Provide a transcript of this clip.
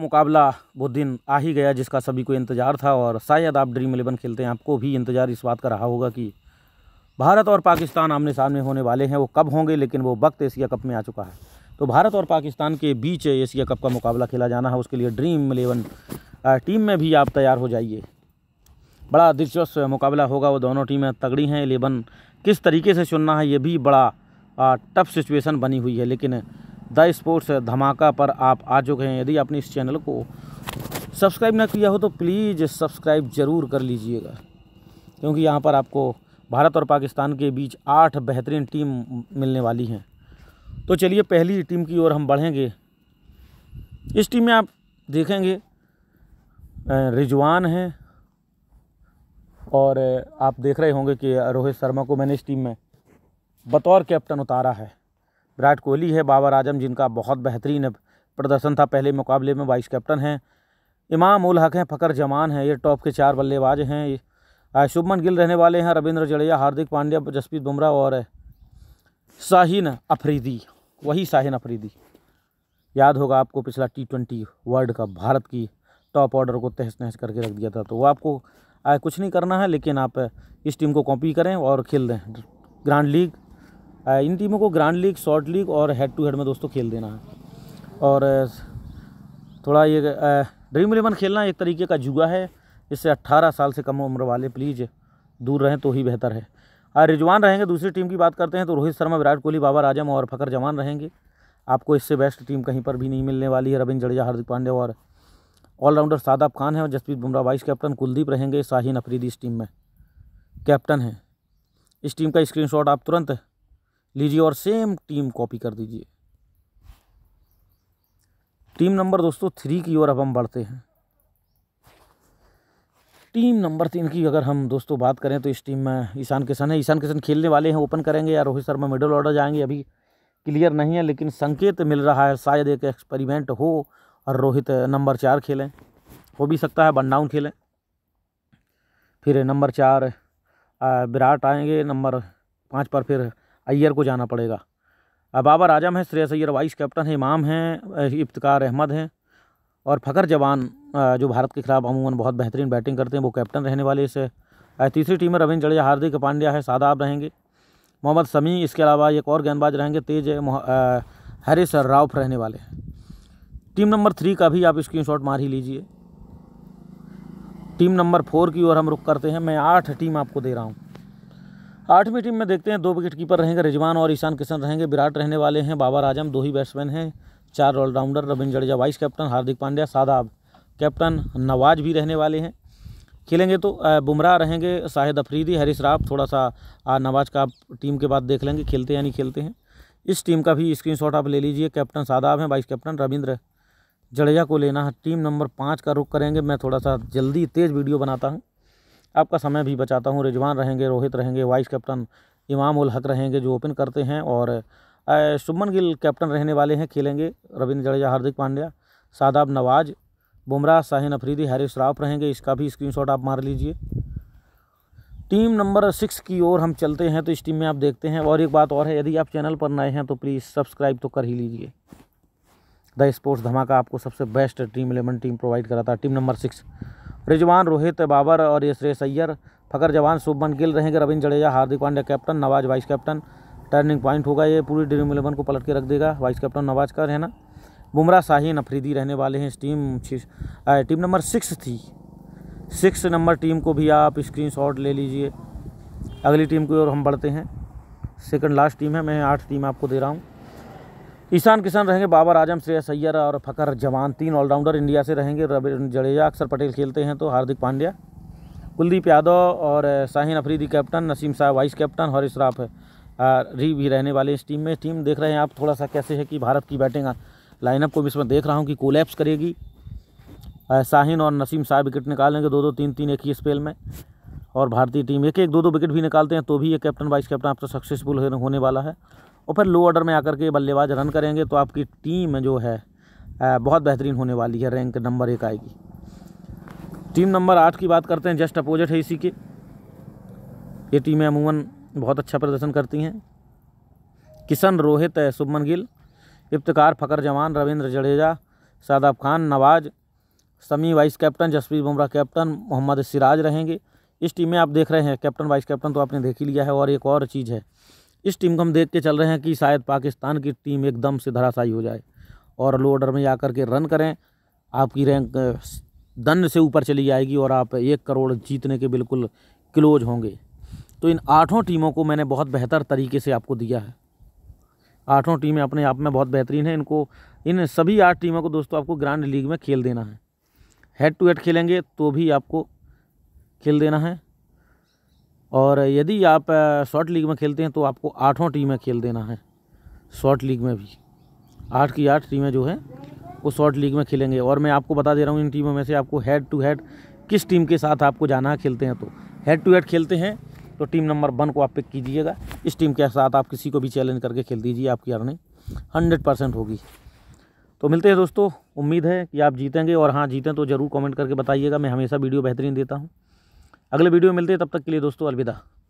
मुकाबला वो दिन आ ही गया जिसका सभी को इंतज़ार था और शायद आप ड्रीम इलेवन खेलते हैं आपको भी इंतज़ार इस बात का रहा होगा कि भारत और पाकिस्तान आमने सामने होने वाले हैं वो कब होंगे लेकिन वो वक्त एशिया कप में आ चुका है तो भारत और पाकिस्तान के बीच एशिया कप का मुकाबला खेला जाना है उसके लिए ड्रीम इलेवन टीम में भी आप तैयार हो जाइए बड़ा दिलचस्प मुकाबला होगा वो दोनों टीमें तगड़ी हैं इलेवन किस तरीके से चुनना है ये भी बड़ा टफ सिचुएसन बनी हुई है लेकिन द स्पोर्ट्स धमाका पर आप आ चुके हैं यदि आपने इस चैनल को सब्सक्राइब ना किया हो तो प्लीज़ सब्सक्राइब ज़रूर कर लीजिएगा क्योंकि यहाँ पर आपको भारत और पाकिस्तान के बीच आठ बेहतरीन टीम मिलने वाली हैं तो चलिए पहली टीम की ओर हम बढ़ेंगे इस टीम में आप देखेंगे रिजवान हैं और आप देख रहे होंगे कि रोहित शर्मा को मैंने इस टीम में बतौर कैप्टन उतारा है विराट कोहली है बाबर आजम जिनका बहुत बेहतरीन प्रदर्शन था पहले मुकाबले में वाइस कैप्टन हैं इमाम उल हक हैं फ़कर जमान हैं ये टॉप के चार बल्लेबाज हैं शुभमन गिल रहने वाले हैं रविंद्र जडेजा हार्दिक पांड्या जसप्रीत बुमराह और साहिन अफरीदी वही साहिन अफरीदी याद होगा आपको पिछला T twenty world cup Bharat की टॉप ऑर्डर को तहस नहस करके रख दिया था तो वो आपको कुछ नहीं करना है लेकिन आप इस टीम को कॉपी करें और खेल दें ग्रांड लीग इन टीमों को ग्रांड लीग शॉर्ट लीग और हेड टू हेड में दोस्तों खेल देना है और थोड़ा ये ड्रीम इलेवन खेलना एक तरीके का जुआ है इससे 18 साल से कम उम्र वाले प्लीज़ दूर रहें तो ही बेहतर है और रिजवान रहेंगे दूसरी टीम की बात करते हैं तो रोहित शर्मा विराट कोहली बाबर आजम और फ़खर जवान रहेंगे आपको इससे बेस्ट टीम कहीं पर भी नहीं मिलने वाली है रविंद जडेजा हार्दिक पांड्या और ऑलराउंडर सादाब खान है और जसप्रीत बुमराह वाइस कैप्टन कुलदीप रहेंगे शाहीन अफरीदी इस टीम में कैप्टन है इस टीम का स्क्रीनशॉट आप तुरंत लीजिए और सेम टीम कॉपी कर दीजिए टीम नंबर दोस्तों थ्री की ओर अब हम बढ़ते हैं टीम नंबर तीन की अगर हम दोस्तों बात करें तो इस टीम में ईशान किशन है ईशान किशन खेलने वाले हैं ओपन करेंगे या रोहित शर्मा मिडल ऑर्डर जाएंगे अभी क्लियर नहीं है लेकिन संकेत मिल रहा है शायद एक एक्सपेरिमेंट हो और रोहित नंबर चार खेलें हो भी सकता है बन डाउन खेलें फिर नंबर चार विराट आएंगे नंबर पाँच पर फिर अय्यर को जाना पड़ेगा बाबर आजम है श्रेयस अय्यर वाइस कैप्टन है इमाम हैं इफ्तार अहमद हैं और फ़खर जवान जो भारत के खिलाफ अमूमन बहुत बेहतरीन बैटिंग करते हैं वो कैप्टन रहने वाले इस तीसरी टीम में रविंद्र जडेजा हार्दिक पांड्या है सादाब रहेंगे मोहम्मद समी इसके अलावा एक और गेंदबाज रहेंगे तेज हैरिस राउफ रहने वाले हैं टीम नंबर थ्री का भी आप स्क्रीन शॉट मार ही लीजिए टीम नंबर फोर की ओर हम रुक करते हैं मैं आठ टीम आपको दे रहा हूँ आठवीं टीम में देखते हैं दो विकेट कीपर रहेंगे रिजवान और ईशान किशन रहेंगे विराट रहने वाले हैं बाबर आजम दो ही बैट्समैन हैं चार allrounder Ravindra Jadeja vice captain Hardik Pandya Shadab captain Nawaz भी रहने वाले हैं खेलेंगे तो बुमराह रहेंगे शाहिद अफरीदी हरीश राव थोड़ा सा नवाज का टीम के बाद देख लेंगे खेलते या नहीं खेलते हैं इस टीम का भी स्क्रीन आप ले लीजिए कैप्टन सादाब हैं वाइस कैप्टन रविंद्र जडेजा को लेना है टीम नंबर पाँच का रुख करेंगे मैं थोड़ा सा जल्दी तेज़ वीडियो बनाता हूँ आपका समय भी बचाता हूँ रिजवान रहेंगे रोहित रहेंगे वाइस कैप्टन इमाम उल हक रहेंगे जो ओपन करते हैं और शुभमन गिल कैप्टन रहने वाले हैं खेलेंगे रविंद्र जडेजा हार्दिक पांड्या शादाब नवाज बुमराह साहिन अफरीदी हैरिस राफ रहेंगे इसका भी स्क्रीनशॉट आप मार लीजिए टीम नंबर सिक्स की ओर हम चलते हैं तो इस टीम में आप देखते हैं और एक बात और है यदि आप चैनल पर नए हैं तो प्लीज़ सब्सक्राइब तो कर ही लीजिए द स्पोर्ट्स धमाका आपको सबसे best team eleven team provide कराता है team number six Rizwan Rohit Babar और यशरेश अय्यर फकर जवान शुभमन गिल रहेंगे Ravindra Jadeja Hardik Pandya captain Nawaz vice captain turning point होगा ये पूरी ड्रीम इलेवन को पलट के रख देगा वाइस कैप्टन नवाज का रहना बुमराह शाहीन अफरीदी रहने वाले हैं इस टीम टीम नंबर सिक्स थी सिक्स नंबर टीम को भी आप स्क्रीनशॉट ले लीजिए अगली टीम की ओर हम बढ़ते हैं सेकंड लास्ट टीम है मैं आठ टीम आपको दे रहा हूँ ईशान किसान रहेंगे बाबर आजम श्रेयस अय्यर और फ़कर जवान तीन ऑलराउंडर इंडिया से रहेंगे रविंद्र जडेजा अक्सर पटेल खेलते हैं तो हार्दिक पांड्या कुलदीप यादव और Shaheen Afridi captain Naseem Shah vice captain Haris Rauf री भी रहने वाले इस टीम में टीम देख रहे हैं आप थोड़ा सा कैसे है कि भारत की बैटिंग लाइनअप को भी इसमें देख रहा हूँ कि कोलैप्स करेगी शाहीन और नसीम शाह विकेट निकालेंगे दो दो तीन तीन एक ही स्पेल में और भारतीय टीम एक एक दो दो विकेट भी निकालते हैं तो भी ये कैप्टन वाइस कैप्टन आपका सक्सेसफुल होने वाला है और फिर लो ऑर्डर में आकर के बल्लेबाज रन करेंगे तो आपकी टीम जो है बहुत बेहतरीन होने वाली है रैंक नंबर एक आएगी टीम नंबर आठ की बात करते हैं जस्ट अपोजिट है इसी के ये टीमें अमूमन बहुत अच्छा प्रदर्शन करती हैं किशन रोहित शुभमन गिल इफ्तार फ़कर जवान Ravindra Jadeja Shadab Khan Nawaz Shami vice captain Jasprit Bumrah captain Mohammed Siraj रहेंगे इस टीम में आप देख रहे हैं कैप्टन वाइस कैप्टन तो आपने देख ही लिया है और एक और चीज़ है इस टीम को हम देख के चल रहे हैं कि शायद पाकिस्तान की टीम एकदम से धराशायी हो जाए और लो ऑर्डर में आकर के रन करें आपकी रैंक दन से ऊपर चली जाएगी और आप एक करोड़ जीतने के बिल्कुल क्लोज होंगे तो इन आठों टीमों को मैंने बहुत बेहतर तरीके से आपको दिया है आठों टीमें अपने आप में बहुत बेहतरीन हैं इनको इन सभी आठ टीमों को दोस्तों आपको ग्रैंड लीग में खेल देना है हेड टू हेड खेलेंगे तो भी आपको खेल देना है और यदि आप शॉर्ट लीग में खेलते हैं तो आपको आठों टीमें खेल देना है शॉर्ट लीग में भी आठ की आठ टीमें जो है वो शॉर्ट लीग में खेलेंगे और मैं आपको बता दे रहा हूँ इन टीमों में से आपको हेड टू हेड किस टीम के साथ आपको जाना है खेलते हैं तो हेड टू हेड खेलते हैं तो टीम नंबर वन को आप पिक कीजिएगा इस टीम के साथ आप किसी को भी चैलेंज करके खेल दीजिए आपकी अर्निंग हंड्रेड परसेंट होगी तो मिलते हैं दोस्तों उम्मीद है कि आप जीतेंगे और हाँ जीतें तो ज़रूर कमेंट करके बताइएगा मैं हमेशा वीडियो बेहतरीन देता हूँ अगले वीडियो में मिलते हैं तब तक के लिए दोस्तों अलविदा